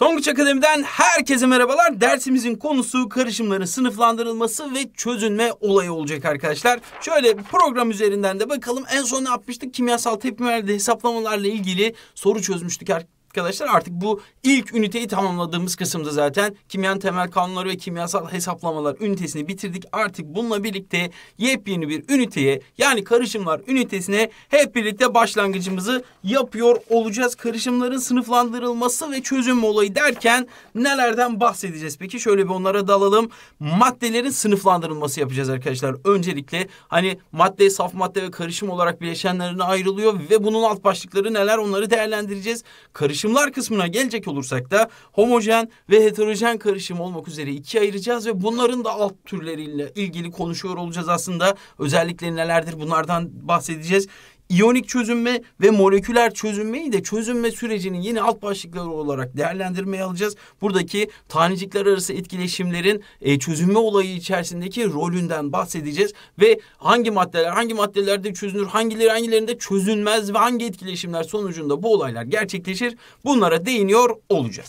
Tonguç Akademi'den herkese merhabalar. Dersimizin konusu karışımların sınıflandırılması ve çözünme olayı olacak arkadaşlar. Şöyle program üzerinden de bakalım en son ne yapmıştık? Kimyasal tepkimelerde hesaplamalarla ilgili soru çözmüştük arkadaşlar arkadaşlar artık bu ilk üniteyi tamamladığımız kısımda zaten kimyan temel kanunları ve kimyasal hesaplamalar ünitesini bitirdik. Artık bununla birlikte yepyeni bir üniteye yani karışımlar ünitesine hep birlikte başlangıcımızı yapıyor olacağız. Karışımların sınıflandırılması ve çözüm olayı derken nelerden bahsedeceğiz peki? Şöyle bir onlara dalalım. Maddelerin sınıflandırılması yapacağız arkadaşlar. Öncelikle hani madde, saf madde ve karışım olarak bileşenlerine ayrılıyor ve bunun alt başlıkları neler onları değerlendireceğiz. Karışım karışımlar kısmına gelecek olursak da homojen ve heterojen karışım olmak üzere ikiye ayıracağız ve bunların da alt türleriyle ilgili konuşuyor olacağız aslında. Özellikleri nelerdir bunlardan bahsedeceğiz iyonik çözünme ve moleküler çözünmeyi de çözünme sürecinin yine alt başlıkları olarak değerlendirmeye alacağız. Buradaki tanecikler arası etkileşimlerin e, çözünme olayı içerisindeki rolünden bahsedeceğiz ve hangi maddeler hangi maddelerde çözünür, hangileri hangilerinde çözünmez ve hangi etkileşimler sonucunda bu olaylar gerçekleşir bunlara değiniyor olacağız.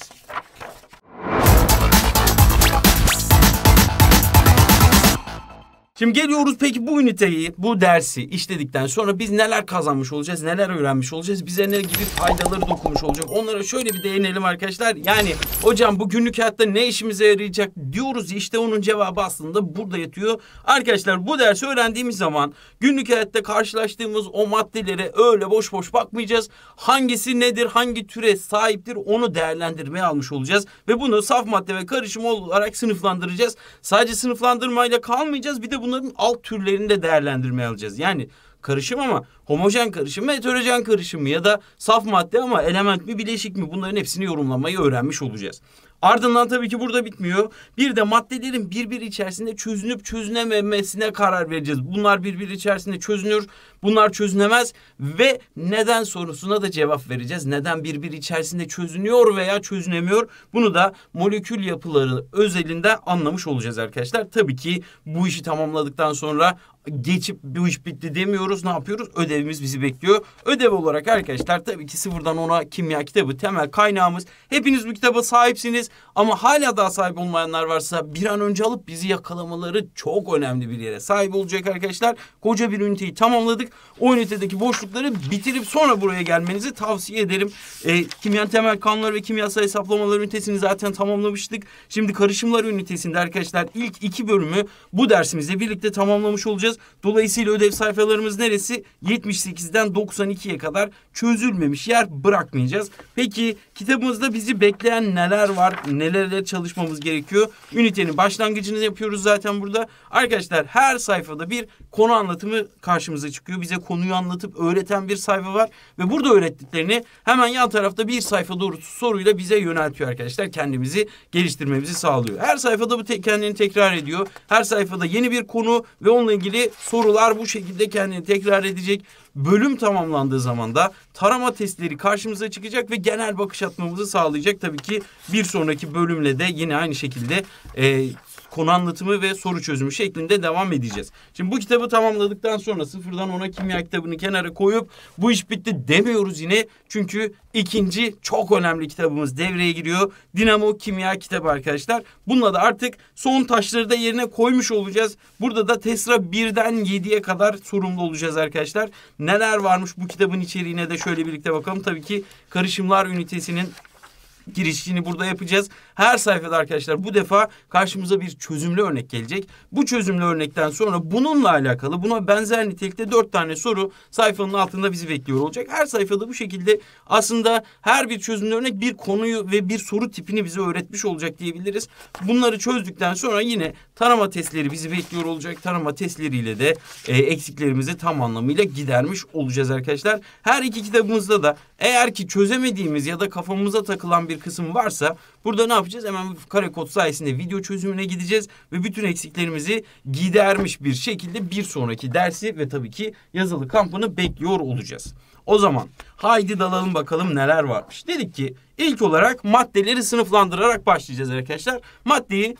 Şimdi geliyoruz peki bu üniteyi, bu dersi işledikten sonra biz neler kazanmış olacağız, neler öğrenmiş olacağız, bize ne gibi faydaları dokunmuş olacak. Onlara şöyle bir değinelim arkadaşlar. Yani hocam bu günlük hayatta ne işimize yarayacak diyoruz işte onun cevabı aslında burada yatıyor. Arkadaşlar bu dersi öğrendiğimiz zaman günlük hayatta karşılaştığımız o maddelere öyle boş boş bakmayacağız. Hangisi nedir, hangi türe sahiptir onu değerlendirmeye almış olacağız. Ve bunu saf madde ve karışım olarak sınıflandıracağız. Sadece sınıflandırmayla kalmayacağız bir de bunu bunların alt türlerini de değerlendirmeye alacağız. Yani karışım ama homojen karışım mı, heterojen karışım mı ya da saf madde ama element mi, bileşik mi bunların hepsini yorumlamayı öğrenmiş olacağız. Ardından tabii ki burada bitmiyor. Bir de maddelerin birbiri içerisinde çözünüp çözünememesine karar vereceğiz. Bunlar birbiri içerisinde çözünür Bunlar çözünemez ve neden sorusuna da cevap vereceğiz. Neden birbiri içerisinde çözünüyor veya çözünemiyor? Bunu da molekül yapıları özelinde anlamış olacağız arkadaşlar. Tabii ki bu işi tamamladıktan sonra geçip bu iş bitti demiyoruz. Ne yapıyoruz? Ödevimiz bizi bekliyor. Ödev olarak arkadaşlar tabii ki sıfırdan ona kimya kitabı temel kaynağımız. Hepiniz bu kitaba sahipsiniz ama hala daha sahip olmayanlar varsa bir an önce alıp bizi yakalamaları çok önemli bir yere sahip olacak arkadaşlar. Koca bir üniteyi tamamladık. O ünitedeki boşlukları bitirip sonra buraya gelmenizi tavsiye ederim. E, kimyan temel kanunları ve kimyasal hesaplamalar ünitesini zaten tamamlamıştık. Şimdi karışımlar ünitesinde arkadaşlar ilk iki bölümü bu dersimizle birlikte tamamlamış olacağız. Dolayısıyla ödev sayfalarımız neresi? 78'den 92'ye kadar çözülmemiş yer bırakmayacağız. Peki kitabımızda bizi bekleyen neler var? Nelerle çalışmamız gerekiyor? Ünitenin başlangıcını yapıyoruz zaten burada. Arkadaşlar her sayfada bir konu anlatımı karşımıza çıkıyor bize konuyu anlatıp öğreten bir sayfa var. Ve burada öğrettiklerini hemen yan tarafta bir sayfa doğrusu soruyla bize yöneltiyor arkadaşlar. Kendimizi geliştirmemizi sağlıyor. Her sayfada bu te kendini tekrar ediyor. Her sayfada yeni bir konu ve onunla ilgili sorular bu şekilde kendini tekrar edecek. Bölüm tamamlandığı zaman da tarama testleri karşımıza çıkacak ve genel bakış atmamızı sağlayacak. Tabii ki bir sonraki bölümle de yine aynı şekilde e, konu anlatımı ve soru çözümü şeklinde devam edeceğiz. Şimdi bu kitabı tamamladıktan sonra sıfırdan ona kimya kitabını kenara koyup bu iş bitti demiyoruz yine. Çünkü ikinci çok önemli kitabımız devreye giriyor. Dinamo Kimya kitabı arkadaşlar. Bununla da artık son taşları da yerine koymuş olacağız. Burada da Tesra birden yediye kadar sorumlu olacağız arkadaşlar. Neler varmış bu kitabın içeriğine de şöyle birlikte bakalım. Tabii ki karışımlar ünitesinin girişini burada yapacağız. Her sayfada arkadaşlar bu defa karşımıza bir çözümlü örnek gelecek. Bu çözümlü örnekten sonra bununla alakalı buna benzer nitelikte dört tane soru sayfanın altında bizi bekliyor olacak. Her sayfada bu şekilde aslında her bir çözümlü örnek bir konuyu ve bir soru tipini bize öğretmiş olacak diyebiliriz. Bunları çözdükten sonra yine tarama testleri bizi bekliyor olacak. Tarama testleriyle de e, eksiklerimizi tam anlamıyla gidermiş olacağız arkadaşlar. Her iki kitabımızda da eğer ki çözemediğimiz ya da kafamıza takılan bir kısım varsa burada ne yapacağız? Hemen kare kod sayesinde video çözümüne gideceğiz ve bütün eksiklerimizi gidermiş bir şekilde bir sonraki dersi ve tabii ki yazılı kampını bekliyor olacağız. O zaman haydi dalalım bakalım neler varmış. Dedik ki ilk olarak maddeleri sınıflandırarak başlayacağız arkadaşlar. Maddeyi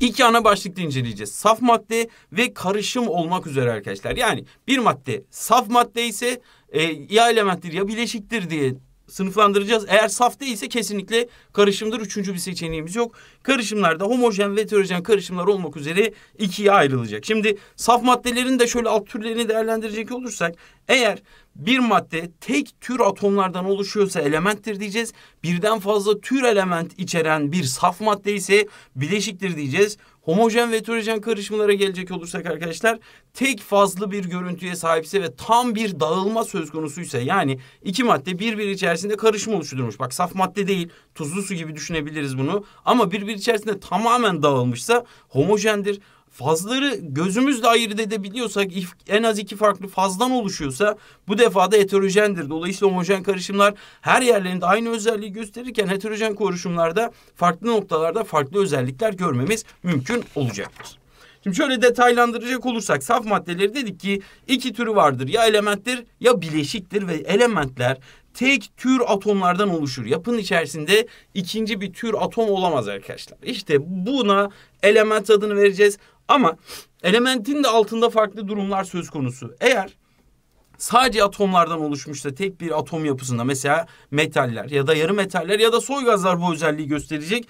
iki ana başlıkta inceleyeceğiz. Saf madde ve karışım olmak üzere arkadaşlar. Yani bir madde saf madde ise e, ya elementtir ya bileşiktir diye sınıflandıracağız. Eğer saf değilse kesinlikle karışımdır. Üçüncü bir seçeneğimiz yok. Karışımlarda homojen ve heterojen karışımlar olmak üzere ikiye ayrılacak. Şimdi saf maddelerin de şöyle alt türlerini değerlendirecek olursak eğer bir madde tek tür atomlardan oluşuyorsa elementtir diyeceğiz. Birden fazla tür element içeren bir saf madde ise bileşiktir diyeceğiz. Homojen ve heterojen karışımlara gelecek olursak arkadaşlar tek fazlı bir görüntüye sahipse ve tam bir dağılma söz konusuysa yani iki madde birbiri içerisinde karışım oluşturmuş. Bak saf madde değil tuzlu su gibi düşünebiliriz bunu ama birbiri içerisinde tamamen dağılmışsa homojendir fazları gözümüzle ayırt edebiliyorsak en az iki farklı fazdan oluşuyorsa bu defa da heterojendir. Dolayısıyla homojen karışımlar her yerlerinde aynı özelliği gösterirken heterojen karışımlarda farklı noktalarda farklı özellikler görmemiz mümkün olacaktır. Şimdi şöyle detaylandıracak olursak saf maddeleri dedik ki iki türü vardır. Ya elementtir ya bileşiktir ve elementler tek tür atomlardan oluşur. Yapının içerisinde ikinci bir tür atom olamaz arkadaşlar. İşte buna element adını vereceğiz. Ama elementin de altında farklı durumlar söz konusu. Eğer sadece atomlardan oluşmuşsa tek bir atom yapısında mesela metaller ya da yarı metaller ya da soy gazlar bu özelliği gösterecek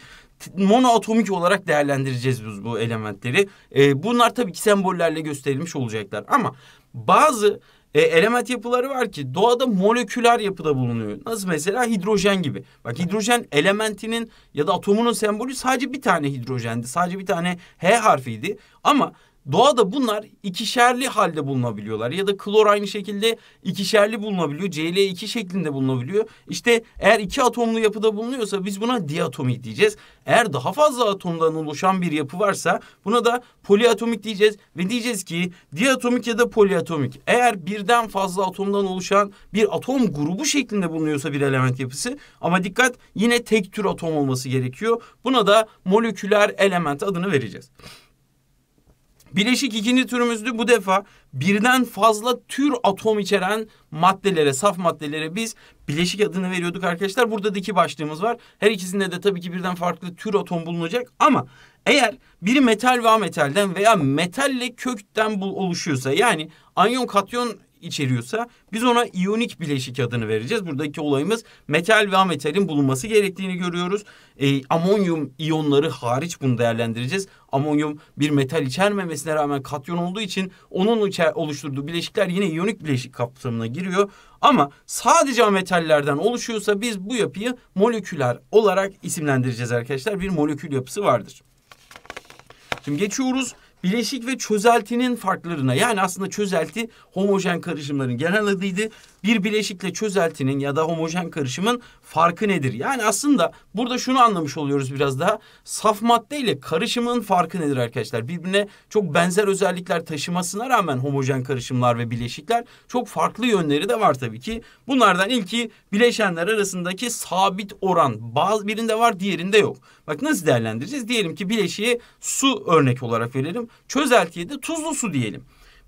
monoatomik olarak değerlendireceğiz biz bu elementleri. Ee, bunlar tabii ki sembollerle gösterilmiş olacaklar ama bazı e, element yapıları var ki doğada moleküler yapıda bulunuyor. Nasıl mesela hidrojen gibi. Bak hidrojen elementinin ya da atomunun sembolü sadece bir tane hidrojendi. Sadece bir tane H harfiydi. Ama Doğada bunlar ikişerli halde bulunabiliyorlar ya da klor aynı şekilde ikişerli bulunabiliyor. Cl2 şeklinde bulunabiliyor. İşte eğer iki atomlu yapıda bulunuyorsa biz buna diatomik diyeceğiz. Eğer daha fazla atomdan oluşan bir yapı varsa buna da poliatomik diyeceğiz ve diyeceğiz ki diatomik ya da poliatomik eğer birden fazla atomdan oluşan bir atom grubu şeklinde bulunuyorsa bir element yapısı ama dikkat yine tek tür atom olması gerekiyor. Buna da moleküler element adını vereceğiz. Bileşik ikinci türümüzdü. Bu defa birden fazla tür atom içeren maddelere, saf maddelere biz bileşik adını veriyorduk arkadaşlar. Burada da iki başlığımız var. Her ikisinde de tabii ki birden farklı tür atom bulunacak ama eğer biri metal ve ametalden veya metalle kökten oluşuyorsa yani anyon katyon içeriyorsa biz ona iyonik bileşik adını vereceğiz. Buradaki olayımız metal ve ametalin bulunması gerektiğini görüyoruz. E, amonyum iyonları hariç bunu değerlendireceğiz amonyum bir metal içermemesine rağmen katyon olduğu için onun oluşturduğu bileşikler yine iyonik bileşik kapsamına giriyor. Ama sadece metallerden oluşuyorsa biz bu yapıyı moleküler olarak isimlendireceğiz arkadaşlar. Bir molekül yapısı vardır. Şimdi geçiyoruz bileşik ve çözeltinin farklarına. Yani aslında çözelti homojen karışımların genel adıydı bir bileşikle çözeltinin ya da homojen karışımın farkı nedir? Yani aslında burada şunu anlamış oluyoruz biraz daha. Saf madde ile karışımın farkı nedir arkadaşlar? Birbirine çok benzer özellikler taşımasına rağmen homojen karışımlar ve bileşikler çok farklı yönleri de var tabii ki. Bunlardan ilki bileşenler arasındaki sabit oran. Bazı birinde var diğerinde yok. Bak nasıl değerlendireceğiz? Diyelim ki bileşiğe su örnek olarak verelim. Çözeltiye de tuzlu su diyelim.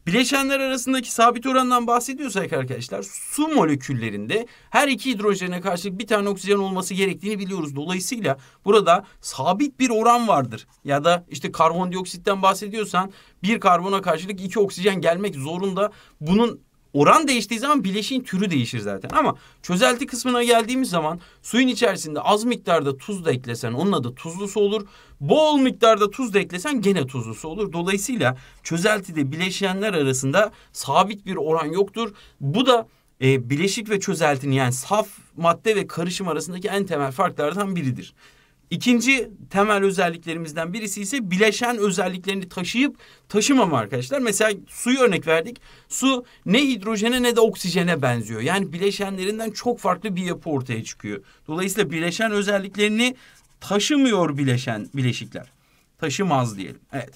Bileşenler arasındaki sabit orandan bahsediyorsak arkadaşlar su moleküllerinde her iki hidrojene karşılık bir tane oksijen olması gerektiğini biliyoruz. Dolayısıyla burada sabit bir oran vardır. Ya da işte karbondioksitten bahsediyorsan bir karbona karşılık iki oksijen gelmek zorunda. Bunun Oran değiştiği zaman bileşiğin türü değişir zaten. Ama çözelti kısmına geldiğimiz zaman suyun içerisinde az miktarda tuz da eklesen onun adı tuzlusu olur. Bol miktarda tuz da eklesen gene tuzlusu olur. Dolayısıyla çözeltide bileşenler arasında sabit bir oran yoktur. Bu da e, bileşik ve çözeltinin yani saf madde ve karışım arasındaki en temel farklardan biridir. İkinci temel özelliklerimizden birisi ise bileşen özelliklerini taşıyıp taşımama arkadaşlar. Mesela suyu örnek verdik. Su ne hidrojene ne de oksijene benziyor. Yani bileşenlerinden çok farklı bir yapı ortaya çıkıyor. Dolayısıyla bileşen özelliklerini taşımıyor bileşen bileşikler. Taşımaz diyelim. Evet.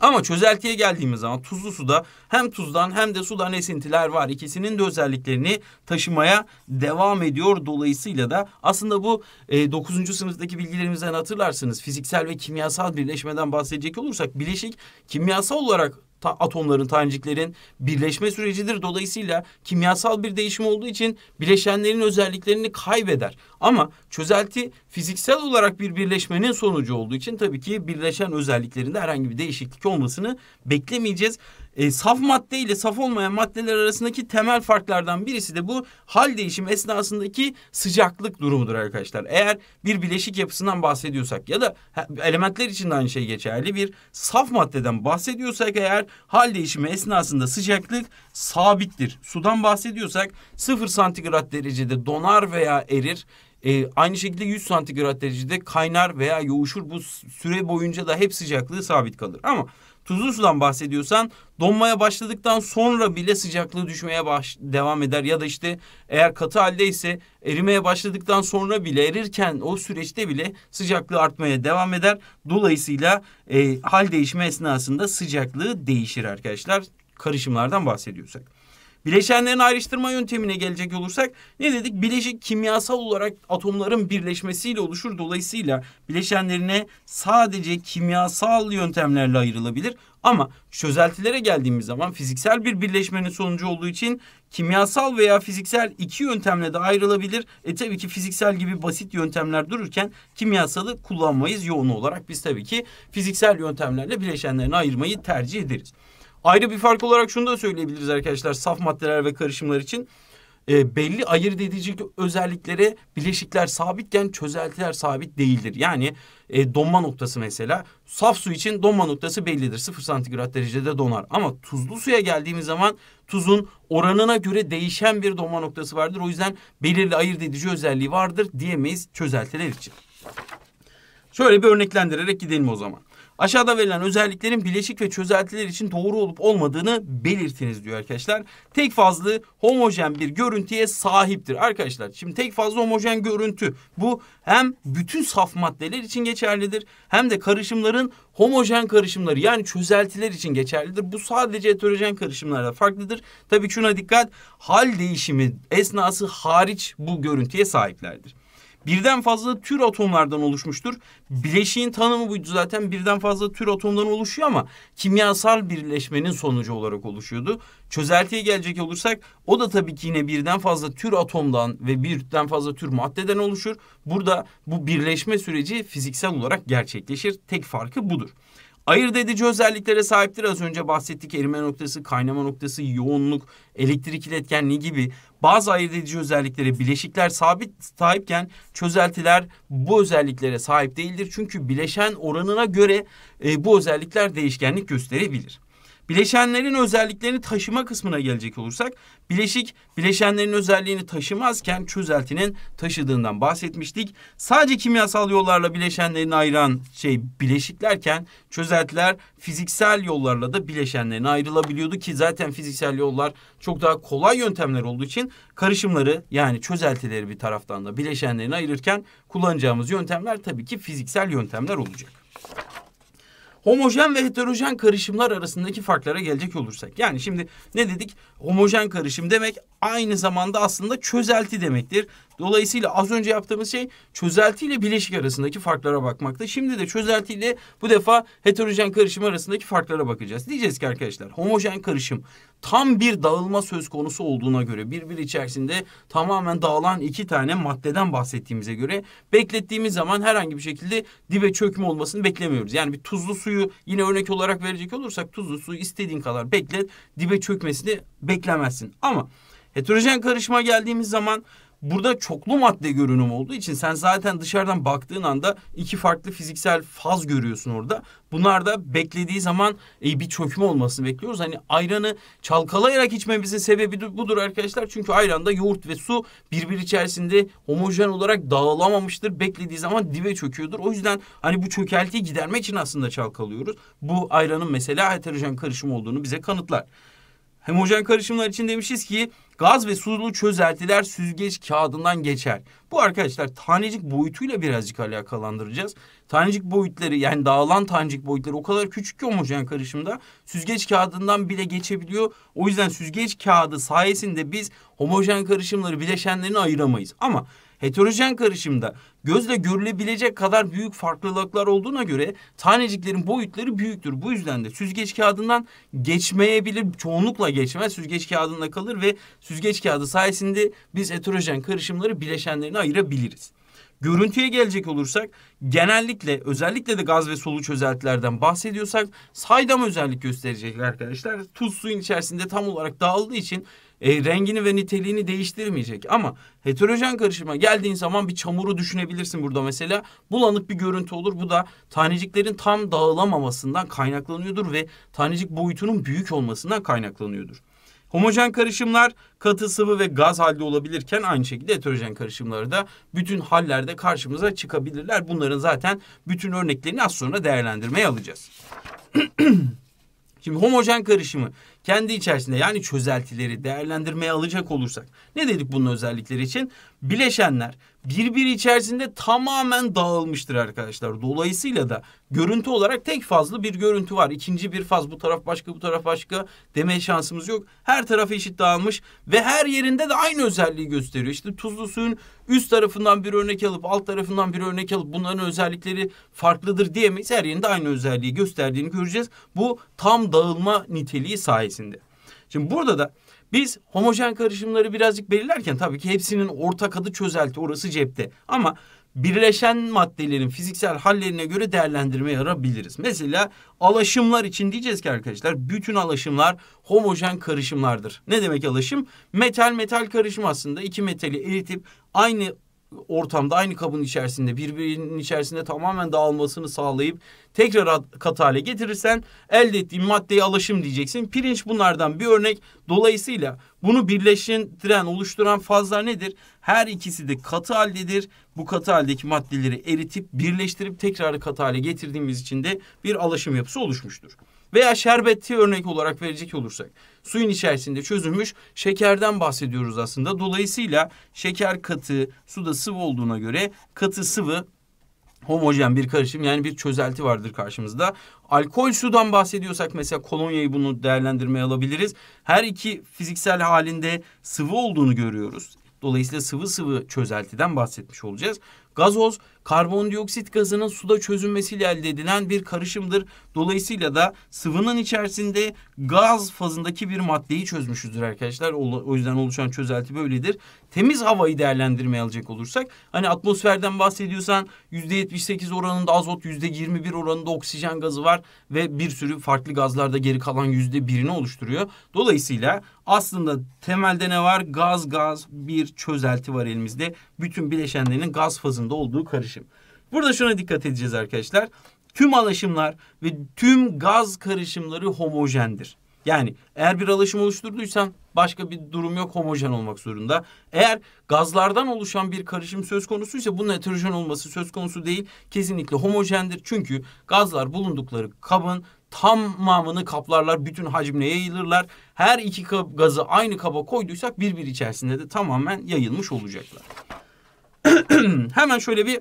Ama çözeltiye geldiğimiz zaman tuzlu suda hem tuzdan hem de sudan esintiler var. İkisinin de özelliklerini taşımaya devam ediyor. Dolayısıyla da aslında bu e, 9. sınıftaki bilgilerimizden hatırlarsınız. Fiziksel ve kimyasal birleşmeden bahsedecek olursak bileşik kimyasal olarak ta, atomların, taneciklerin birleşme sürecidir. Dolayısıyla kimyasal bir değişim olduğu için bileşenlerin özelliklerini kaybeder. Ama çözelti fiziksel olarak bir birleşmenin sonucu olduğu için tabii ki birleşen özelliklerinde herhangi bir değişiklik olmasını beklemeyeceğiz. E, saf madde ile saf olmayan maddeler arasındaki temel farklardan birisi de bu hal değişim esnasındaki sıcaklık durumudur arkadaşlar. Eğer bir bileşik yapısından bahsediyorsak ya da elementler için de aynı şey geçerli bir saf maddeden bahsediyorsak eğer hal değişimi esnasında sıcaklık sabittir. Sudan bahsediyorsak 0 santigrat derecede donar veya erir. E, aynı şekilde 100 santigrat derecede kaynar veya yoğuşur. Bu süre boyunca da hep sıcaklığı sabit kalır. Ama tuzlu sudan bahsediyorsan donmaya başladıktan sonra bile sıcaklığı düşmeye baş, devam eder. Ya da işte eğer katı halde ise erimeye başladıktan sonra bile erirken o süreçte bile sıcaklığı artmaya devam eder. Dolayısıyla e, hal değişme esnasında sıcaklığı değişir arkadaşlar karışımlardan bahsediyorsak. Bileşenlerin ayrıştırma yöntemine gelecek olursak ne dedik? Bileşik kimyasal olarak atomların birleşmesiyle oluşur. Dolayısıyla bileşenlerine sadece kimyasal yöntemlerle ayrılabilir. Ama çözeltilere geldiğimiz zaman fiziksel bir birleşmenin sonucu olduğu için kimyasal veya fiziksel iki yöntemle de ayrılabilir. E tabii ki fiziksel gibi basit yöntemler dururken kimyasalı kullanmayız yoğun olarak. Biz tabii ki fiziksel yöntemlerle bileşenlerini ayırmayı tercih ederiz. Ayrı bir fark olarak şunu da söyleyebiliriz arkadaşlar saf maddeler ve karışımlar için. E, belli ayırt edici özelliklere bileşikler sabitken çözeltiler sabit değildir. Yani e, donma noktası mesela saf su için donma noktası bellidir. 0 santigrat derecede donar. Ama tuzlu suya geldiğimiz zaman tuzun oranına göre değişen bir donma noktası vardır. O yüzden belirli ayırt edici özelliği vardır diyemeyiz çözeltiler için. Şöyle bir örneklendirerek gidelim o zaman. Aşağıda verilen özelliklerin bileşik ve çözeltiler için doğru olup olmadığını belirtiniz diyor arkadaşlar. Tek fazlı homojen bir görüntüye sahiptir arkadaşlar. Şimdi tek fazlı homojen görüntü bu hem bütün saf maddeler için geçerlidir hem de karışımların homojen karışımları yani çözeltiler için geçerlidir. Bu sadece heterojen karışımlarla farklıdır. Tabii şuna dikkat hal değişimi esnası hariç bu görüntüye sahiplerdir birden fazla tür atomlardan oluşmuştur. Bileşiğin tanımı buydu zaten birden fazla tür atomdan oluşuyor ama kimyasal birleşmenin sonucu olarak oluşuyordu. Çözeltiye gelecek olursak o da tabii ki yine birden fazla tür atomdan ve birden fazla tür maddeden oluşur. Burada bu birleşme süreci fiziksel olarak gerçekleşir. Tek farkı budur. Ayırt edici özelliklere sahiptir. Az önce bahsettik erime noktası, kaynama noktası, yoğunluk, elektrik iletkenliği gibi bazı ayırt edici özelliklere bileşikler sabit sahipken çözeltiler bu özelliklere sahip değildir. Çünkü bileşen oranına göre e, bu özellikler değişkenlik gösterebilir. Bileşenlerin özelliklerini taşıma kısmına gelecek olursak, bileşik bileşenlerin özelliğini taşımazken çözeltinin taşıdığından bahsetmiştik. Sadece kimyasal yollarla bileşenlerini ayıran şey bileşiklerken çözeltiler fiziksel yollarla da bileşenlerine ayrılabiliyordu ki zaten fiziksel yollar çok daha kolay yöntemler olduğu için karışımları yani çözeltileri bir taraftan da bileşenlerini ayırırken kullanacağımız yöntemler tabii ki fiziksel yöntemler olacak homojen ve heterojen karışımlar arasındaki farklara gelecek olursak. Yani şimdi ne dedik? Homojen karışım demek aynı zamanda aslında çözelti demektir. Dolayısıyla az önce yaptığımız şey çözelti ile bileşik arasındaki farklara bakmakta. Şimdi de çözelti ile bu defa heterojen karışım arasındaki farklara bakacağız. Diyeceğiz ki arkadaşlar homojen karışım tam bir dağılma söz konusu olduğuna göre birbiri içerisinde tamamen dağılan iki tane maddeden bahsettiğimize göre beklettiğimiz zaman herhangi bir şekilde dibe çökme olmasını beklemiyoruz. Yani bir tuzlu suyu yine örnek olarak verecek olursak tuzlu suyu istediğin kadar beklet dibe çökmesini beklemezsin. Ama heterojen karışıma geldiğimiz zaman burada çoklu madde görünüm olduğu için sen zaten dışarıdan baktığın anda iki farklı fiziksel faz görüyorsun orada. Bunlar da beklediği zaman e, bir çökme olmasını bekliyoruz. Hani ayranı çalkalayarak içmemizin sebebi budur arkadaşlar. Çünkü ayranda yoğurt ve su birbiri içerisinde homojen olarak dağılamamıştır. Beklediği zaman dibe çöküyordur. O yüzden hani bu çökeltiyi gidermek için aslında çalkalıyoruz. Bu ayranın mesela heterojen karışım olduğunu bize kanıtlar. Homojen karışımlar için demişiz ki Gaz ve sulu çözeltiler süzgeç kağıdından geçer. Bu arkadaşlar tanecik boyutuyla birazcık alakalandıracağız. Tanecik boyutları yani dağılan tanecik boyutları o kadar küçük ki homojen karışımda süzgeç kağıdından bile geçebiliyor. O yüzden süzgeç kağıdı sayesinde biz homojen karışımları bileşenlerini ayıramayız. Ama Heterojen karışımda gözle görülebilecek kadar büyük farklılıklar olduğuna göre taneciklerin boyutları büyüktür. Bu yüzden de süzgeç kağıdından geçmeyebilir. Çoğunlukla geçmez. Süzgeç kağıdında kalır ve süzgeç kağıdı sayesinde biz heterojen karışımları bileşenlerini ayırabiliriz. Görüntüye gelecek olursak genellikle özellikle de gaz ve solu çözeltilerden bahsediyorsak saydam özellik gösterecek arkadaşlar. Tuz suyun içerisinde tam olarak dağıldığı için e, rengini ve niteliğini değiştirmeyecek. Ama heterojen karışıma geldiğin zaman bir çamuru düşünebilirsin burada mesela. Bulanık bir görüntü olur. Bu da taneciklerin tam dağılamamasından kaynaklanıyordur ve tanecik boyutunun büyük olmasından kaynaklanıyordur. Homojen karışımlar katı, sıvı ve gaz halde olabilirken aynı şekilde heterojen karışımları da bütün hallerde karşımıza çıkabilirler. Bunların zaten bütün örneklerini az sonra değerlendirmeye alacağız. Şimdi homojen karışımı kendi içerisinde yani çözeltileri değerlendirmeye alacak olursak ne dedik bunun özellikleri için? Bileşenler birbiri içerisinde tamamen dağılmıştır arkadaşlar. Dolayısıyla da görüntü olarak tek fazlı bir görüntü var. İkinci bir faz bu taraf başka bu taraf başka deme şansımız yok. Her tarafı eşit dağılmış ve her yerinde de aynı özelliği gösteriyor. İşte tuzlu suyun üst tarafından bir örnek alıp alt tarafından bir örnek alıp bunların özellikleri farklıdır diyemeyiz. Her yerinde aynı özelliği gösterdiğini göreceğiz. Bu tam dağılma niteliği sayesinde. Şimdi burada da biz homojen karışımları birazcık belirlerken tabii ki hepsinin ortak adı çözelti orası cepte. Ama birleşen maddelerin fiziksel hallerine göre değerlendirme yarabiliriz. Mesela alaşımlar için diyeceğiz ki arkadaşlar bütün alaşımlar homojen karışımlardır. Ne demek alaşım? Metal metal karışım aslında iki metali eritip aynı ortamda aynı kabın içerisinde birbirinin içerisinde tamamen dağılmasını sağlayıp tekrar katı hale getirirsen elde ettiğin maddeye alaşım diyeceksin. Pirinç bunlardan bir örnek. Dolayısıyla bunu birleştiren, oluşturan fazlar nedir? Her ikisi de katı haldedir. Bu katı haldeki maddeleri eritip birleştirip tekrar katı hale getirdiğimiz için de bir alaşım yapısı oluşmuştur. Veya şerbeti örnek olarak verecek olursak suyun içerisinde çözülmüş şekerden bahsediyoruz aslında. Dolayısıyla şeker katı suda sıvı olduğuna göre katı sıvı homojen bir karışım yani bir çözelti vardır karşımızda. Alkol sudan bahsediyorsak mesela kolonyayı bunu değerlendirmeye alabiliriz. Her iki fiziksel halinde sıvı olduğunu görüyoruz. Dolayısıyla sıvı sıvı çözeltiden bahsetmiş olacağız. Gazoz karbondioksit gazının suda çözünmesiyle elde edilen bir karışımdır. Dolayısıyla da sıvının içerisinde gaz fazındaki bir maddeyi çözmüşüzdür arkadaşlar. O yüzden oluşan çözelti böyledir. Temiz havayı değerlendirmeye alacak olursak hani atmosferden bahsediyorsan %78 oranında azot, %21 oranında oksijen gazı var ve bir sürü farklı gazlarda geri kalan %1'ini oluşturuyor. Dolayısıyla aslında temelde ne var? Gaz gaz bir çözelti var elimizde. Bütün bileşenlerinin gaz fazında altında olduğu karışım. Burada şuna dikkat edeceğiz arkadaşlar. Tüm alaşımlar ve tüm gaz karışımları homojendir. Yani eğer bir alaşım oluşturduysan başka bir durum yok homojen olmak zorunda. Eğer gazlardan oluşan bir karışım söz konusuysa bunun heterojen olması söz konusu değil. Kesinlikle homojendir. Çünkü gazlar bulundukları kabın tamamını kaplarlar. Bütün hacmine yayılırlar. Her iki gazı aynı kaba koyduysak birbiri içerisinde de tamamen yayılmış olacaklar. Hemen şöyle bir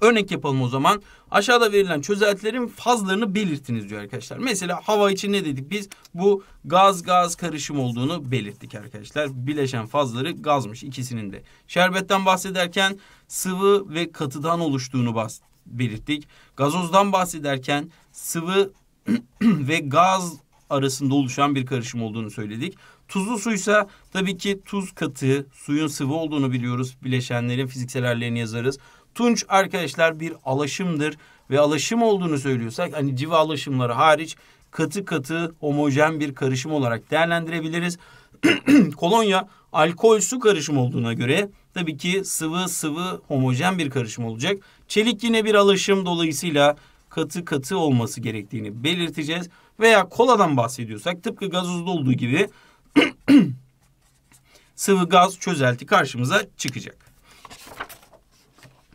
örnek yapalım o zaman. Aşağıda verilen çözeltilerin fazlarını belirtiniz diyor arkadaşlar. Mesela hava için ne dedik biz? Bu gaz gaz karışım olduğunu belirttik arkadaşlar. Bileşen fazları gazmış ikisinin de. Şerbetten bahsederken sıvı ve katıdan oluştuğunu belirttik. Gazozdan bahsederken sıvı ve gaz arasında oluşan bir karışım olduğunu söyledik. Tuzlu suysa tabii ki tuz katı, suyun sıvı olduğunu biliyoruz. Bileşenlerin fiziksel hallerini yazarız. Tunç arkadaşlar bir alaşımdır ve alaşım olduğunu söylüyorsak hani civa alaşımları hariç katı katı homojen bir karışım olarak değerlendirebiliriz. Kolonya alkol su karışım olduğuna göre tabii ki sıvı sıvı homojen bir karışım olacak. Çelik yine bir alaşım dolayısıyla katı katı olması gerektiğini belirteceğiz. Veya koladan bahsediyorsak tıpkı gazozda olduğu gibi sıvı gaz çözelti karşımıza çıkacak.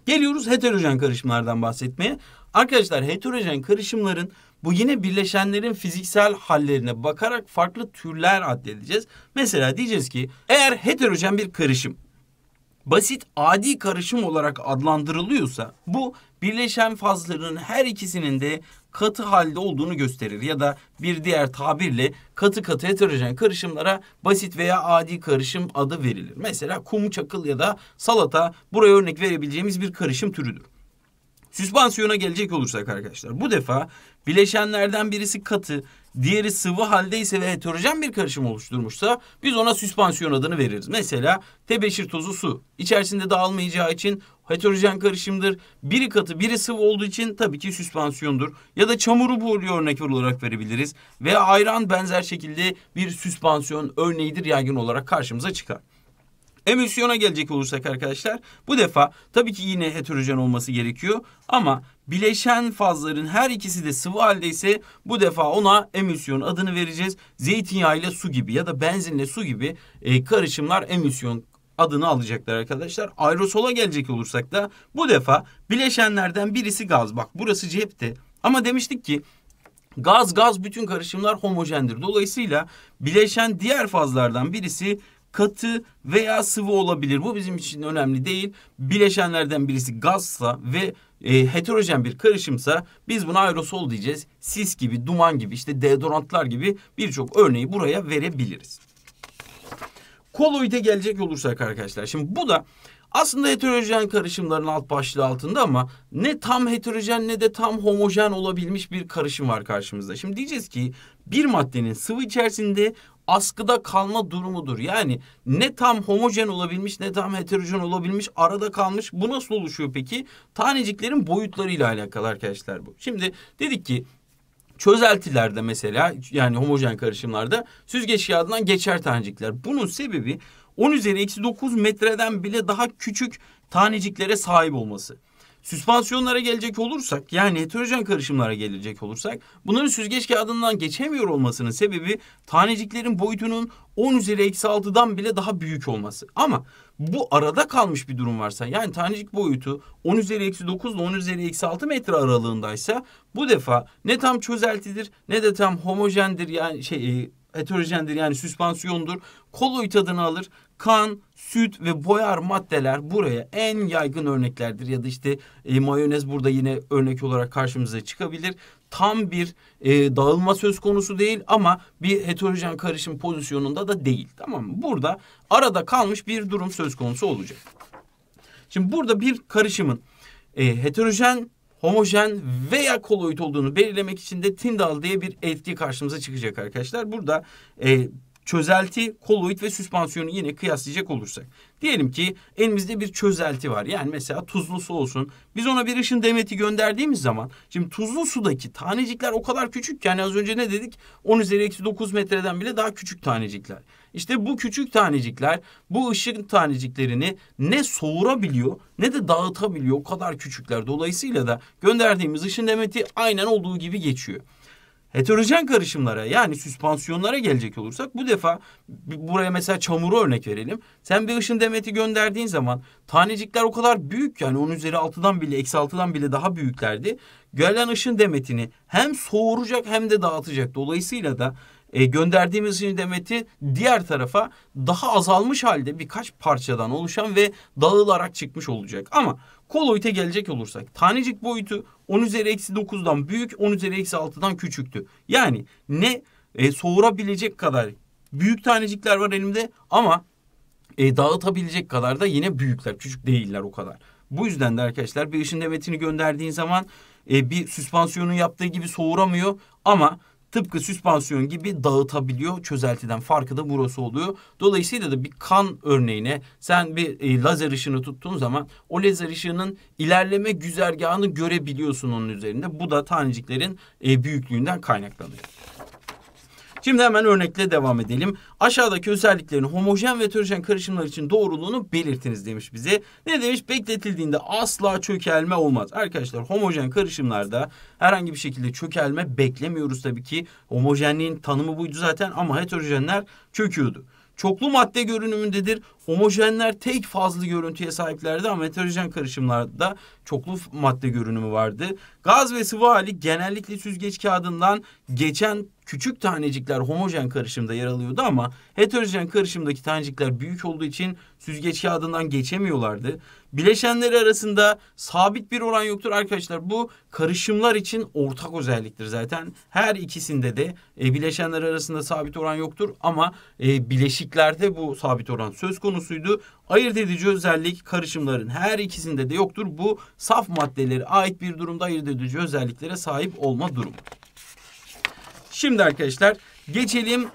Geliyoruz heterojen karışımlardan bahsetmeye. Arkadaşlar heterojen karışımların bu yine birleşenlerin fiziksel hallerine bakarak farklı türler addedeceğiz. Mesela diyeceğiz ki eğer heterojen bir karışım basit adi karışım olarak adlandırılıyorsa bu birleşen fazların her ikisinin de katı halde olduğunu gösterir ya da bir diğer tabirle katı katı heterojen karışımlara basit veya adi karışım adı verilir. Mesela kum çakıl ya da salata buraya örnek verebileceğimiz bir karışım türüdür. Süspansiyona gelecek olursak arkadaşlar bu defa bileşenlerden birisi katı, diğeri sıvı halde ise ve heterojen bir karışım oluşturmuşsa biz ona süspansiyon adını veririz. Mesela tebeşir tozu su. İçerisinde dağılmayacağı için heterojen karışımdır. Biri katı biri sıvı olduğu için tabii ki süspansiyondur. Ya da çamuru buğulu örnek olarak verebiliriz. Ve ayran benzer şekilde bir süspansiyon örneğidir yaygın olarak karşımıza çıkar. Emülsiyona gelecek olursak arkadaşlar bu defa tabii ki yine heterojen olması gerekiyor ama bileşen fazların her ikisi de sıvı halde bu defa ona emülsiyon adını vereceğiz. Zeytinyağı ile su gibi ya da benzinle su gibi e, karışımlar emülsiyon adını alacaklar arkadaşlar. Aerosola gelecek olursak da bu defa bileşenlerden birisi gaz. Bak burası cepte ama demiştik ki gaz gaz bütün karışımlar homojendir. Dolayısıyla bileşen diğer fazlardan birisi katı veya sıvı olabilir. Bu bizim için önemli değil. Bileşenlerden birisi gazsa ve e, heterojen bir karışımsa biz buna aerosol diyeceğiz. Sis gibi, duman gibi, işte deodorantlar gibi birçok örneği buraya verebiliriz. Koloide gelecek olursak arkadaşlar. Şimdi bu da aslında heterojen karışımların alt başlığı altında ama ne tam heterojen ne de tam homojen olabilmiş bir karışım var karşımızda. Şimdi diyeceğiz ki bir maddenin sıvı içerisinde askıda kalma durumudur. Yani ne tam homojen olabilmiş ne tam heterojen olabilmiş arada kalmış. Bu nasıl oluşuyor peki? Taneciklerin boyutlarıyla alakalı arkadaşlar bu. Şimdi dedik ki çözeltilerde mesela yani homojen karışımlarda süzgeç kağıdından geçer tanecikler. Bunun sebebi 10 üzeri eksi 9 metreden bile daha küçük taneciklere sahip olması. Süspansiyonlara gelecek olursak yani heterojen karışımlara gelecek olursak bunların süzgeç kağıdından geçemiyor olmasının sebebi taneciklerin boyutunun 10 üzeri eksi 6'dan bile daha büyük olması. Ama bu arada kalmış bir durum varsa yani tanecik boyutu 10 üzeri eksi 9 ile 10 üzeri eksi 6 metre aralığındaysa bu defa ne tam çözeltidir ne de tam homojendir yani şey e, heterojendir yani süspansiyondur. Koloid adını alır. Kan, süt ve boyar maddeler buraya en yaygın örneklerdir. Ya da işte e, mayonez burada yine örnek olarak karşımıza çıkabilir. Tam bir e, dağılma söz konusu değil ama bir heterojen karışım pozisyonunda da değil. Tamam mı? Burada arada kalmış bir durum söz konusu olacak. Şimdi burada bir karışımın e, heterojen homojen veya koloid olduğunu belirlemek için de Tyndall diye bir etki karşımıza çıkacak arkadaşlar. Burada e, çözelti, koloid ve süspansiyonu yine kıyaslayacak olursak. Diyelim ki elimizde bir çözelti var. Yani mesela tuzlu su olsun. Biz ona bir ışın demeti gönderdiğimiz zaman şimdi tuzlu sudaki tanecikler o kadar küçük ki yani az önce ne dedik? 10 üzeri eksi 9 metreden bile daha küçük tanecikler. İşte bu küçük tanecikler bu ışık taneciklerini ne soğurabiliyor ne de dağıtabiliyor. O kadar küçükler. Dolayısıyla da gönderdiğimiz ışın demeti aynen olduğu gibi geçiyor heterojen karışımlara yani süspansiyonlara gelecek olursak bu defa buraya mesela çamuru örnek verelim. Sen bir ışın demeti gönderdiğin zaman tanecikler o kadar büyük yani onun üzeri altıdan bile eksi altıdan bile daha büyüklerdi. Gelen ışın demetini hem soğuracak hem de dağıtacak. Dolayısıyla da e, gönderdiğimiz ışın demeti diğer tarafa daha azalmış halde birkaç parçadan oluşan ve dağılarak çıkmış olacak. Ama Koloid'e gelecek olursak tanecik boyutu 10 üzeri eksi 9'dan büyük 10 üzeri eksi 6'dan küçüktü. Yani ne e, soğurabilecek kadar büyük tanecikler var elimde ama e, dağıtabilecek kadar da yine büyükler küçük değiller o kadar. Bu yüzden de arkadaşlar bir ışın demetini gönderdiğin zaman e, bir süspansiyonu yaptığı gibi soğuramıyor ama Tıpkı süspansiyon gibi dağıtabiliyor çözeltiden. Farkı da burası oluyor. Dolayısıyla da bir kan örneğine sen bir e, lazer ışını tuttuğun zaman o lazer ışının ilerleme güzergahını görebiliyorsun onun üzerinde. Bu da taneciklerin e, büyüklüğünden kaynaklanıyor. Şimdi hemen örnekle devam edelim. Aşağıdaki özelliklerin homojen ve heterojen karışımlar için doğruluğunu belirtiniz demiş bize. Ne demiş? Bekletildiğinde asla çökelme olmaz. Arkadaşlar homojen karışımlarda herhangi bir şekilde çökelme beklemiyoruz tabii ki. Homojenliğin tanımı buydu zaten ama heterojenler çöküyordu. Çoklu madde görünümündedir. Homojenler tek fazlı görüntüye sahiplerdi ama heterojen karışımlarda çoklu madde görünümü vardı. Gaz ve sıvı hali genellikle süzgeç kağıdından geçen küçük tanecikler homojen karışımda yer alıyordu ama heterojen karışımdaki tanecikler büyük olduğu için süzgeç kağıdından geçemiyorlardı. Bileşenleri arasında sabit bir oran yoktur arkadaşlar. Bu karışımlar için ortak özelliktir zaten. Her ikisinde de e, bileşenler arasında sabit oran yoktur ama e, bileşiklerde bu sabit oran söz konusuydu. Ayırt edici özellik karışımların her ikisinde de yoktur. Bu saf maddelere ait bir durumda ayırt edici özelliklere sahip olma durumu. Şimdi arkadaşlar geçelim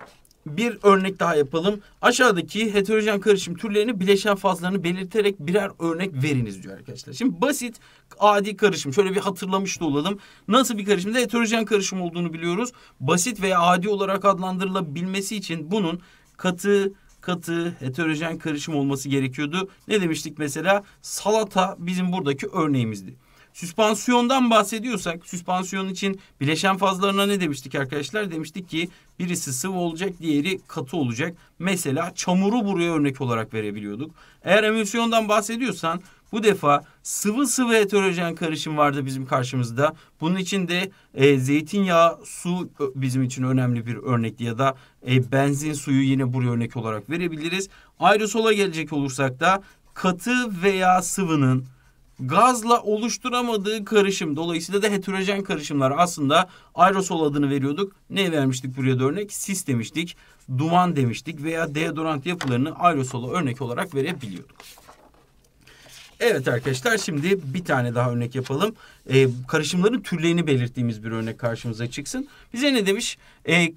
bir örnek daha yapalım. Aşağıdaki heterojen karışım türlerini bileşen fazlarını belirterek birer örnek veriniz diyor arkadaşlar. Şimdi basit adi karışım şöyle bir hatırlamış da olalım. Nasıl bir karışımda heterojen karışım olduğunu biliyoruz. Basit veya adi olarak adlandırılabilmesi için bunun katı, katı, heterojen karışım olması gerekiyordu. Ne demiştik mesela? Salata bizim buradaki örneğimizdi. Süspansiyondan bahsediyorsak süspansiyon için bileşen fazlarına ne demiştik arkadaşlar? Demiştik ki birisi sıvı olacak diğeri katı olacak. Mesela çamuru buraya örnek olarak verebiliyorduk. Eğer emülsiyondan bahsediyorsan bu defa sıvı sıvı heterojen karışım vardı bizim karşımızda. Bunun için de e, zeytinyağı su e, bizim için önemli bir örnek ya da e, benzin suyu yine buraya örnek olarak verebiliriz. Aerosola gelecek olursak da katı veya sıvının gazla oluşturamadığı karışım. Dolayısıyla da heterojen karışımlar aslında aerosol adını veriyorduk. Ne vermiştik buraya da örnek? Sis demiştik, duman demiştik veya deodorant yapılarını aerosola örnek olarak verebiliyorduk. Evet arkadaşlar şimdi bir tane daha örnek yapalım. Ee, karışımların türlerini belirttiğimiz bir örnek karşımıza çıksın. Bize ne demiş? Ee,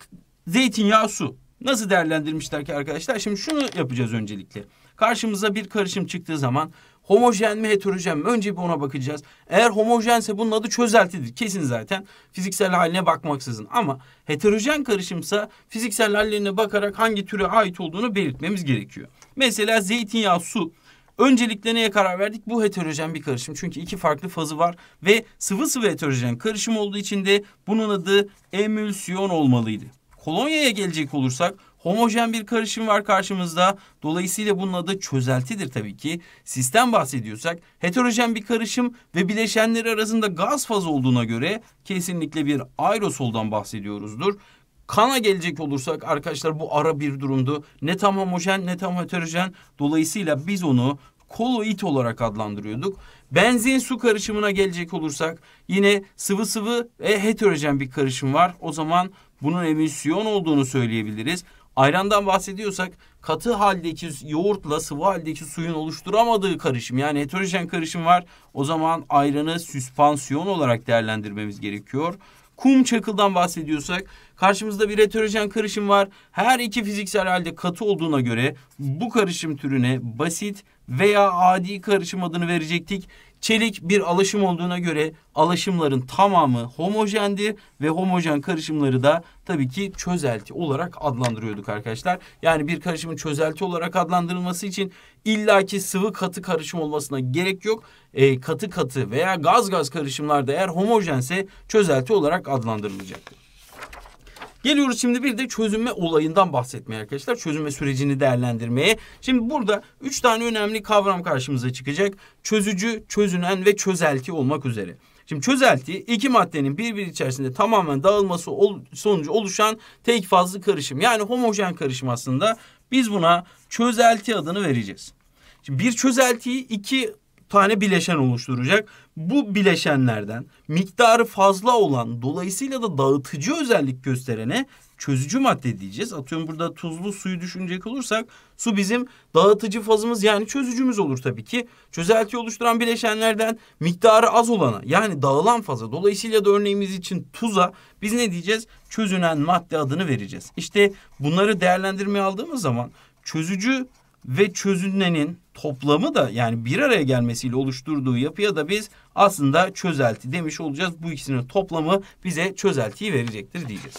zeytinyağı su. Nasıl değerlendirmişler ki arkadaşlar? Şimdi şunu yapacağız öncelikle. Karşımıza bir karışım çıktığı zaman homojen mi heterojen mi? Önce bir ona bakacağız. Eğer homojense bunun adı çözeltidir. Kesin zaten fiziksel haline bakmaksızın. Ama heterojen karışımsa fiziksel hallerine bakarak hangi türe ait olduğunu belirtmemiz gerekiyor. Mesela zeytinyağı su. Öncelikle neye karar verdik? Bu heterojen bir karışım. Çünkü iki farklı fazı var ve sıvı sıvı heterojen karışım olduğu için de bunun adı emülsiyon olmalıydı. Kolonya'ya gelecek olursak homojen bir karışım var karşımızda. Dolayısıyla bunun adı çözeltidir tabii ki. Sistem bahsediyorsak heterojen bir karışım ve bileşenleri arasında gaz fazı olduğuna göre kesinlikle bir aerosoldan bahsediyoruzdur. Kana gelecek olursak arkadaşlar bu ara bir durumdu. Ne tam homojen ne tam heterojen. Dolayısıyla biz onu koloid olarak adlandırıyorduk. Benzin su karışımına gelecek olursak yine sıvı sıvı ve heterojen bir karışım var. O zaman bunun emisyon olduğunu söyleyebiliriz. Ayrandan bahsediyorsak katı haldeki yoğurtla sıvı haldeki suyun oluşturamadığı karışım yani heterojen karışım var. O zaman ayranı süspansiyon olarak değerlendirmemiz gerekiyor. Kum çakıldan bahsediyorsak karşımızda bir heterojen karışım var. Her iki fiziksel halde katı olduğuna göre bu karışım türüne basit veya adi karışım adını verecektik. Çelik bir alaşım olduğuna göre alaşımların tamamı homojendir ve homojen karışımları da tabii ki çözelti olarak adlandırıyorduk arkadaşlar. Yani bir karışımın çözelti olarak adlandırılması için illaki sıvı katı karışım olmasına gerek yok. E, katı katı veya gaz gaz karışımlarda eğer homojense çözelti olarak adlandırılacaktır. Geliyoruz şimdi bir de çözünme olayından bahsetmeye arkadaşlar. Çözünme sürecini değerlendirmeye. Şimdi burada üç tane önemli kavram karşımıza çıkacak. Çözücü, çözünen ve çözelti olmak üzere. Şimdi çözelti iki maddenin birbiri içerisinde tamamen dağılması ol, sonucu oluşan tek fazlı karışım. Yani homojen karışım aslında. Biz buna çözelti adını vereceğiz. Şimdi bir çözeltiyi iki tane bileşen oluşturacak bu bileşenlerden miktarı fazla olan dolayısıyla da dağıtıcı özellik gösterene çözücü madde diyeceğiz. Atıyorum burada tuzlu suyu düşünecek olursak su bizim dağıtıcı fazımız yani çözücümüz olur tabii ki. Çözelti oluşturan bileşenlerden miktarı az olana yani dağılan faza dolayısıyla da örneğimiz için tuza biz ne diyeceğiz? Çözünen madde adını vereceğiz. İşte bunları değerlendirmeye aldığımız zaman çözücü ve çözünenin toplamı da yani bir araya gelmesiyle oluşturduğu yapıya da biz aslında çözelti demiş olacağız. Bu ikisinin toplamı bize çözeltiyi verecektir diyeceğiz.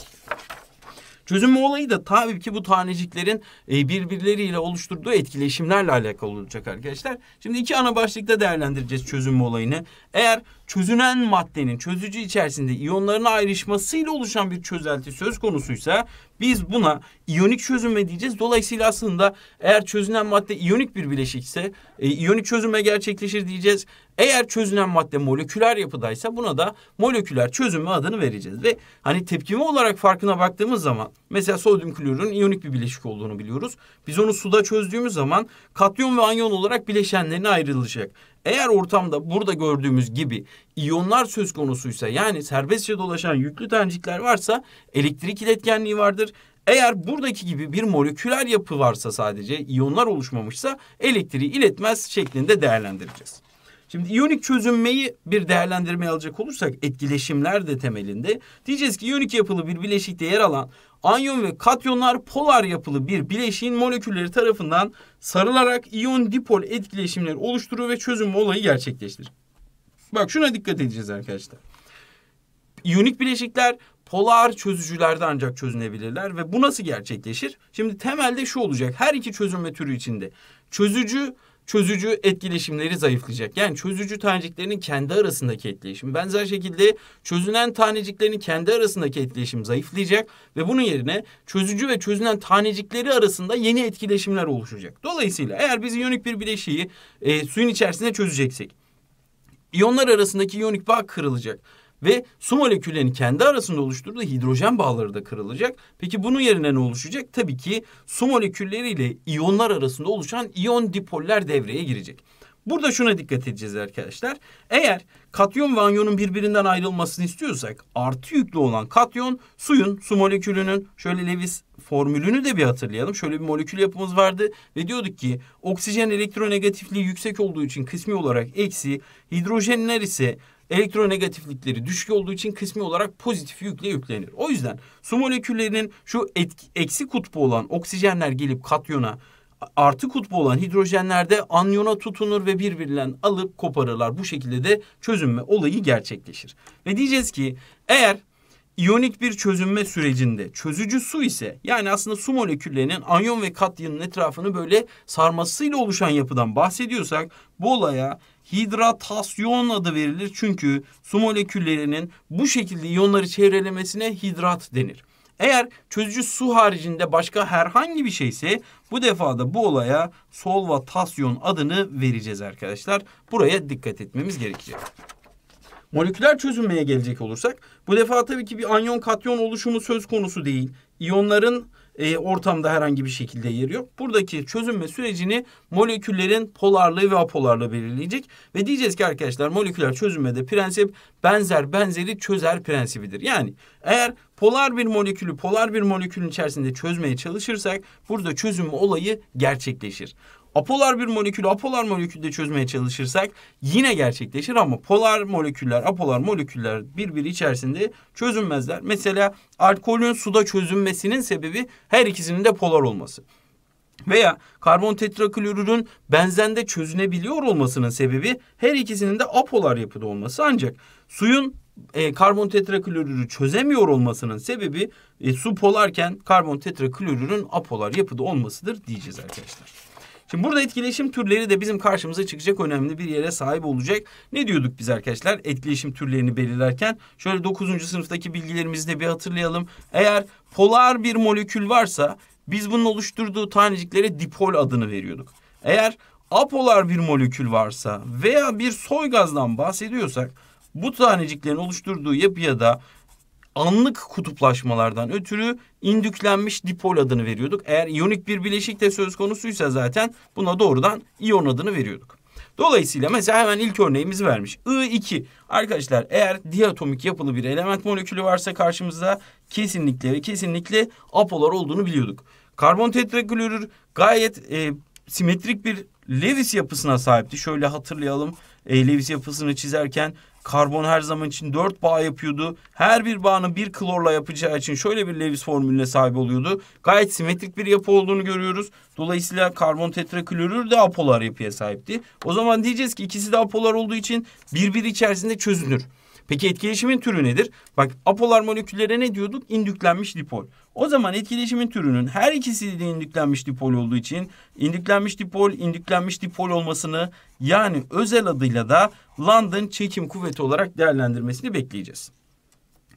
Çözünme olayı da tabii ki bu taneciklerin e, birbirleriyle oluşturduğu etkileşimlerle alakalı olacak arkadaşlar. Şimdi iki ana başlıkta değerlendireceğiz çözünme olayını. Eğer çözünen maddenin çözücü içerisinde iyonların ayrışmasıyla oluşan bir çözelti söz konusuysa biz buna iyonik çözünme diyeceğiz. Dolayısıyla aslında eğer çözünen madde iyonik bir bileşikse e, iyonik çözünme gerçekleşir diyeceğiz. Eğer çözünen madde moleküler yapıdaysa buna da moleküler çözünme adını vereceğiz. Ve hani tepkime olarak farkına baktığımız zaman mesela sodyum klorürün iyonik bir bileşik olduğunu biliyoruz. Biz onu suda çözdüğümüz zaman katyon ve anyon olarak bileşenlerine ayrılacak. Eğer ortamda burada gördüğümüz gibi iyonlar söz konusuysa yani serbestçe dolaşan yüklü tanecikler varsa elektrik iletkenliği vardır. Eğer buradaki gibi bir moleküler yapı varsa sadece iyonlar oluşmamışsa elektriği iletmez şeklinde değerlendireceğiz. Şimdi iyonik çözünmeyi bir değerlendirmeye alacak olursak etkileşimler de temelinde diyeceğiz ki iyonik yapılı bir bileşikte yer alan anyon ve katyonlar polar yapılı bir bileşiğin molekülleri tarafından sarılarak iyon dipol etkileşimleri oluşturur ve çözünme olayı gerçekleştirir. Bak şuna dikkat edeceğiz arkadaşlar. İyonik bileşikler polar çözücülerde ancak çözünebilirler ve bu nasıl gerçekleşir? Şimdi temelde şu olacak. Her iki çözünme türü içinde çözücü çözücü etkileşimleri zayıflayacak. Yani çözücü taneciklerin kendi arasındaki etkileşim. Benzer şekilde çözünen taneciklerin kendi arasındaki etkileşim zayıflayacak ve bunun yerine çözücü ve çözünen tanecikleri arasında yeni etkileşimler oluşacak. Dolayısıyla eğer biz iyonik bir bileşiği e, suyun içerisinde çözeceksek İyonlar arasındaki iyonik bağ kırılacak. Ve su moleküllerinin kendi arasında oluşturduğu hidrojen bağları da kırılacak. Peki bunun yerine ne oluşacak? Tabii ki su molekülleriyle iyonlar arasında oluşan iyon dipoller devreye girecek. Burada şuna dikkat edeceğiz arkadaşlar. Eğer katyon ve anyonun birbirinden ayrılmasını istiyorsak artı yüklü olan katyon suyun su molekülünün şöyle Lewis formülünü de bir hatırlayalım. Şöyle bir molekül yapımız vardı ve diyorduk ki oksijen elektronegatifliği yüksek olduğu için kısmi olarak eksi hidrojenler ise elektronegatiflikleri düşük olduğu için kısmi olarak pozitif yükle yüklenir. O yüzden su moleküllerinin şu etki, eksi kutbu olan oksijenler gelip katyona artı kutbu olan hidrojenlerde anyona tutunur ve birbirinden alıp koparırlar. Bu şekilde de çözünme olayı gerçekleşir. Ve diyeceğiz ki eğer İyonik bir çözünme sürecinde. Çözücü su ise yani aslında su moleküllerinin anyon ve katyonun etrafını böyle sarmasıyla oluşan yapıdan bahsediyorsak bu olaya hidratasyon adı verilir. Çünkü su moleküllerinin bu şekilde iyonları çevrelemesine hidrat denir. Eğer çözücü su haricinde başka herhangi bir şeyse bu defa da bu olaya solvatasyon adını vereceğiz arkadaşlar. Buraya dikkat etmemiz gerekecek. Moleküler çözünmeye gelecek olursak bu defa tabii ki bir anyon katyon oluşumu söz konusu değil. İyonların e, ortamda herhangi bir şekilde yeri yok. Buradaki çözünme sürecini moleküllerin polarlığı ve apolarlığı belirleyecek. Ve diyeceğiz ki arkadaşlar moleküler çözünmede prensip benzer benzeri çözer prensibidir. Yani eğer polar bir molekülü polar bir molekülün içerisinde çözmeye çalışırsak burada çözünme olayı gerçekleşir apolar bir molekülü apolar molekülde çözmeye çalışırsak yine gerçekleşir ama polar moleküller, apolar moleküller birbiri içerisinde çözünmezler. Mesela alkolün suda çözünmesinin sebebi her ikisinin de polar olması. Veya karbon tetraklorürün benzende çözünebiliyor olmasının sebebi her ikisinin de apolar yapıda olması. Ancak suyun e, karbon tetraklorürü çözemiyor olmasının sebebi e, su polarken karbon tetraklorürün apolar yapıda olmasıdır diyeceğiz arkadaşlar. Şimdi burada etkileşim türleri de bizim karşımıza çıkacak önemli bir yere sahip olacak. Ne diyorduk biz arkadaşlar etkileşim türlerini belirlerken? Şöyle 9. sınıftaki bilgilerimizi de bir hatırlayalım. Eğer polar bir molekül varsa biz bunun oluşturduğu taneciklere dipol adını veriyorduk. Eğer apolar bir molekül varsa veya bir soy gazdan bahsediyorsak bu taneciklerin oluşturduğu yapıya da anlık kutuplaşmalardan ötürü indüklenmiş dipol adını veriyorduk. Eğer iyonik bir bileşik de söz konusuysa zaten buna doğrudan iyon adını veriyorduk. Dolayısıyla mesela hemen ilk örneğimizi vermiş. I2 arkadaşlar eğer diatomik yapılı bir element molekülü varsa karşımızda kesinlikle ve kesinlikle apolar olduğunu biliyorduk. Karbon tetraklorür gayet e, simetrik bir Lewis yapısına sahipti. Şöyle hatırlayalım. Lewis yapısını çizerken karbon her zaman için dört bağ yapıyordu. Her bir bağını bir klorla yapacağı için şöyle bir Lewis formülüne sahip oluyordu. Gayet simetrik bir yapı olduğunu görüyoruz. Dolayısıyla karbon tetraklorür de apolar yapıya sahipti. O zaman diyeceğiz ki ikisi de apolar olduğu için birbiri içerisinde çözünür. Peki etkileşimin türü nedir? Bak apolar moleküllere ne diyorduk? İndüklenmiş dipol. O zaman etkileşimin türünün her ikisi de indüklenmiş dipol olduğu için indüklenmiş dipol, indüklenmiş dipol olmasını yani özel adıyla da London çekim kuvveti olarak değerlendirmesini bekleyeceğiz.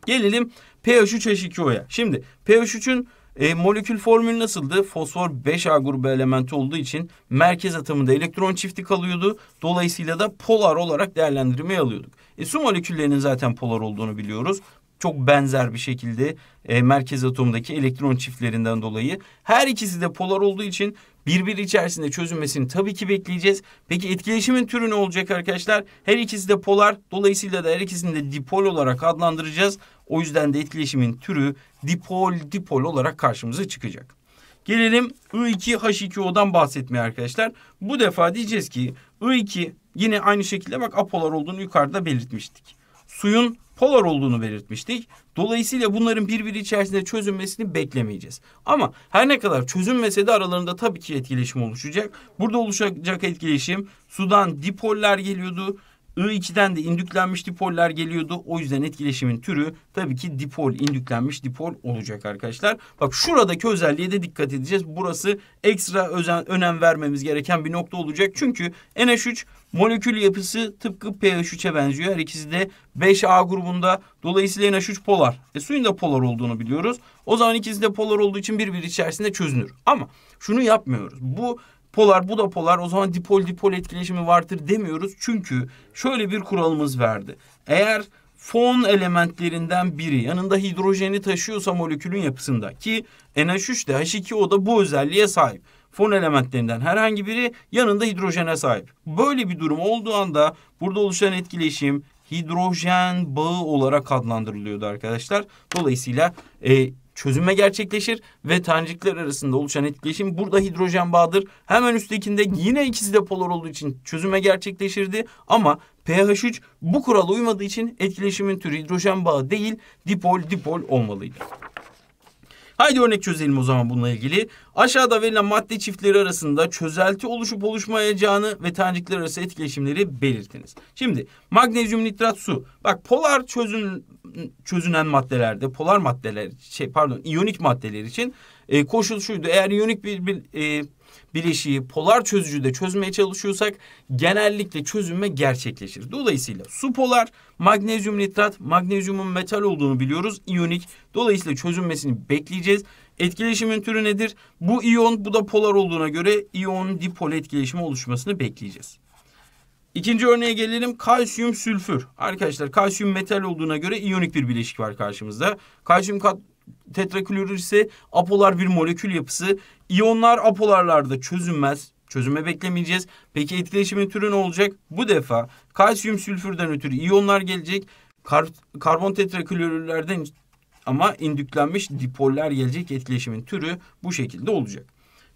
Gelelim PH3H2O'ya. Şimdi PH3'ün e, molekül formülü nasıldı? Fosfor 5A grubu elementi olduğu için merkez atomunda elektron çifti kalıyordu. Dolayısıyla da polar olarak değerlendirmeye alıyorduk. E, su moleküllerinin zaten polar olduğunu biliyoruz çok benzer bir şekilde e, merkez atomdaki elektron çiftlerinden dolayı. Her ikisi de polar olduğu için birbiri içerisinde çözülmesini tabii ki bekleyeceğiz. Peki etkileşimin türü ne olacak arkadaşlar? Her ikisi de polar dolayısıyla da her ikisini de dipol olarak adlandıracağız. O yüzden de etkileşimin türü dipol dipol olarak karşımıza çıkacak. Gelelim I2H2O'dan bahsetmeye arkadaşlar. Bu defa diyeceğiz ki I2 yine aynı şekilde bak apolar olduğunu yukarıda belirtmiştik. Suyun polar olduğunu belirtmiştik. Dolayısıyla bunların birbiri içerisinde çözünmesini beklemeyeceğiz. Ama her ne kadar çözünmese de aralarında tabii ki etkileşim oluşacak. Burada oluşacak etkileşim sudan dipoller geliyordu. I2'den de indüklenmiş dipoller geliyordu. O yüzden etkileşimin türü tabii ki dipol, indüklenmiş dipol olacak arkadaşlar. Bak şuradaki özelliğe de dikkat edeceğiz. Burası ekstra özen, önem vermemiz gereken bir nokta olacak. Çünkü NH3 molekül yapısı tıpkı pH3'e benziyor. Her ikisi de 5A grubunda. Dolayısıyla NH3 polar. E, suyun da polar olduğunu biliyoruz. O zaman ikisi de polar olduğu için birbiri içerisinde çözünür. Ama şunu yapmıyoruz. Bu polar bu da polar o zaman dipol dipol etkileşimi vardır demiyoruz. Çünkü şöyle bir kuralımız verdi. Eğer fon elementlerinden biri yanında hidrojeni taşıyorsa molekülün yapısında ki NH3'te 2 da bu özelliğe sahip. Fon elementlerinden herhangi biri yanında hidrojene sahip. Böyle bir durum olduğu anda burada oluşan etkileşim hidrojen bağı olarak adlandırılıyordu arkadaşlar. Dolayısıyla e, çözünme gerçekleşir ve tanecikler arasında oluşan etkileşim burada hidrojen bağdır. Hemen üsttekinde yine ikisi de polar olduğu için çözünme gerçekleşirdi ama pH3 bu kurala uymadığı için etkileşimin türü hidrojen bağı değil dipol dipol olmalıydı. Haydi örnek çözelim o zaman bununla ilgili. Aşağıda verilen madde çiftleri arasında çözelti oluşup oluşmayacağını ve tanecikler arası etkileşimleri belirtiniz. Şimdi magnezyum nitrat su. Bak polar çözün çözünen maddelerde polar maddeler şey pardon iyonik maddeler için e, koşul şuydu. Eğer iyonik bir, bir e, bileşiği polar çözücüde çözmeye çalışıyorsak genellikle çözünme gerçekleşir. Dolayısıyla su polar, magnezyum nitrat, magnezyumun metal olduğunu biliyoruz, iyonik. Dolayısıyla çözünmesini bekleyeceğiz. Etkileşimin türü nedir? Bu iyon, bu da polar olduğuna göre iyon dipol etkileşimi oluşmasını bekleyeceğiz. İkinci örneğe gelelim kalsiyum sülfür. Arkadaşlar kalsiyum metal olduğuna göre iyonik bir bileşik var karşımızda. Kalsiyum kat tetraklorür ise apolar bir molekül yapısı. İyonlar apolarlarda çözünmez. Çözüme beklemeyeceğiz. Peki etkileşimin türü ne olacak? Bu defa kalsiyum sülfürden ötürü iyonlar gelecek. Kar karbon tetraklorürlerden ama indüklenmiş dipoller gelecek etkileşimin türü bu şekilde olacak.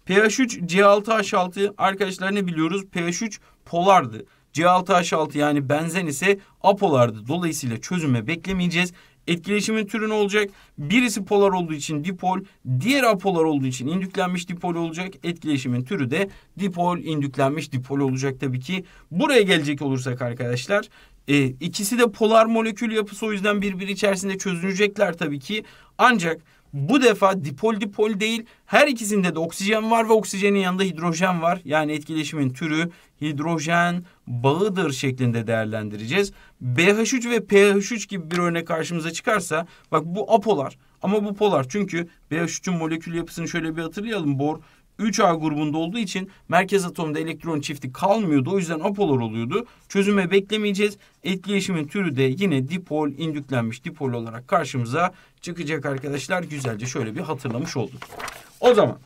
pH3 C6H6 arkadaşlar ne biliyoruz? pH3 polardı. C6H6 yani benzen ise apolardı. Dolayısıyla çözüme beklemeyeceğiz. Etkileşimin türü ne olacak? Birisi polar olduğu için dipol, diğer apolar olduğu için indüklenmiş dipol olacak. Etkileşimin türü de dipol, indüklenmiş dipol olacak tabii ki. Buraya gelecek olursak arkadaşlar e, ikisi de polar molekül yapısı o yüzden birbiri içerisinde çözünecekler tabii ki. Ancak bu defa dipol dipol değil her ikisinde de oksijen var ve oksijenin yanında hidrojen var. Yani etkileşimin türü hidrojen bağıdır şeklinde değerlendireceğiz. BH3 ve PH3 gibi bir örnek karşımıza çıkarsa bak bu apolar ama bu polar çünkü BH3'ün molekül yapısını şöyle bir hatırlayalım. Bor 3A grubunda olduğu için merkez atomda elektron çifti kalmıyordu. O yüzden apolar oluyordu. Çözüme beklemeyeceğiz. Etkileşimin türü de yine dipol indüklenmiş dipol olarak karşımıza çıkacak arkadaşlar. Güzelce şöyle bir hatırlamış olduk. O zaman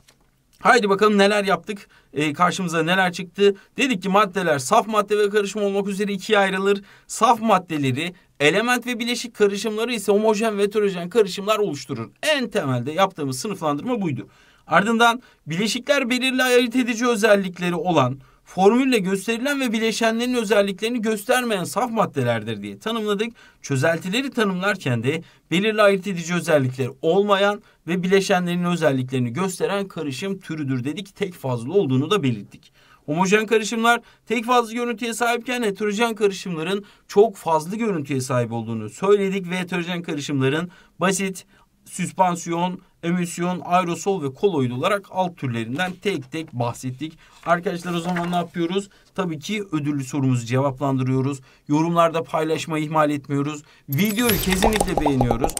Haydi bakalım neler yaptık, e, karşımıza neler çıktı. Dedik ki maddeler saf madde ve karışım olmak üzere ikiye ayrılır. Saf maddeleri element ve bileşik karışımları ise homojen ve heterojen karışımlar oluşturur. En temelde yaptığımız sınıflandırma buydu. Ardından bileşikler belirli ayırt edici özellikleri olan, formülle gösterilen ve bileşenlerin özelliklerini göstermeyen saf maddelerdir diye tanımladık. Çözeltileri tanımlarken de belirli ayırt edici özellikleri olmayan ve bileşenlerin özelliklerini gösteren karışım türüdür dedik. Tek fazla olduğunu da belirttik. Homojen karışımlar tek fazla görüntüye sahipken heterojen karışımların çok fazla görüntüye sahip olduğunu söyledik ve heterojen karışımların basit, süspansiyon, emisyon, aerosol ve koloid olarak alt türlerinden tek tek bahsettik. Arkadaşlar o zaman ne yapıyoruz? Tabii ki ödüllü sorumuzu cevaplandırıyoruz. Yorumlarda paylaşmayı ihmal etmiyoruz. Videoyu kesinlikle beğeniyoruz.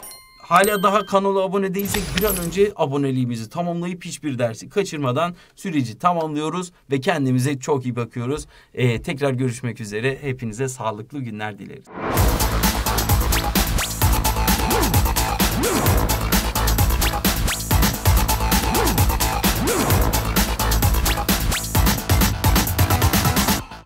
Hala daha kanala abone değilsek bir an önce aboneliğimizi tamamlayıp hiçbir dersi kaçırmadan süreci tamamlıyoruz ve kendimize çok iyi bakıyoruz. Ee, tekrar görüşmek üzere. Hepinize sağlıklı günler dileriz.